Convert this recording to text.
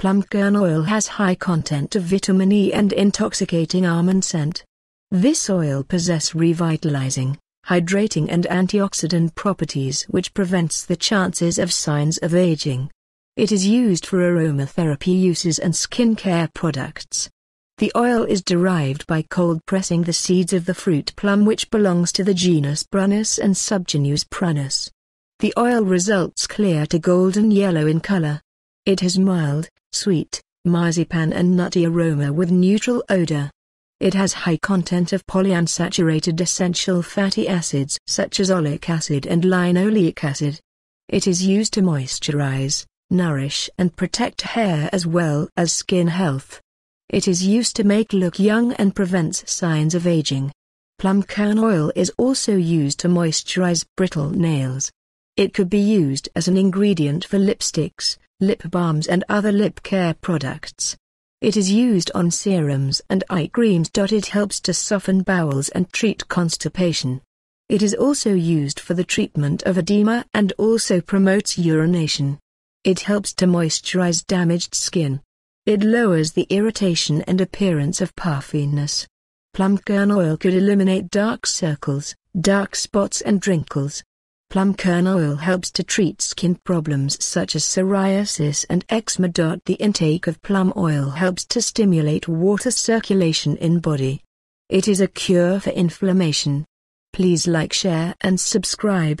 Plum kernel oil has high content of vitamin E and intoxicating almond scent. This oil possess revitalizing, hydrating and antioxidant properties which prevents the chances of signs of aging. It is used for aromatherapy uses and skincare products. The oil is derived by cold pressing the seeds of the fruit plum which belongs to the genus Prunus and subgenus Prunus. The oil results clear to golden yellow in color. It has mild, sweet, marzipan and nutty aroma with neutral odor. It has high content of polyunsaturated essential fatty acids such as oleic acid and linoleic acid. It is used to moisturize, nourish and protect hair as well as skin health. It is used to make look young and prevents signs of aging. Plum kernel oil is also used to moisturize brittle nails. It could be used as an ingredient for lipsticks, lip balms and other lip care products. It is used on serums and eye creams. It helps to soften bowels and treat constipation. It is also used for the treatment of edema and also promotes urination. It helps to moisturize damaged skin. It lowers the irritation and appearance of puffiness. Plum kernel oil could eliminate dark circles, dark spots and wrinkles. Plum kernel oil helps to treat skin problems such as psoriasis and eczema. The intake of plum oil helps to stimulate water circulation in body. It is a cure for inflammation. Please like share and subscribe.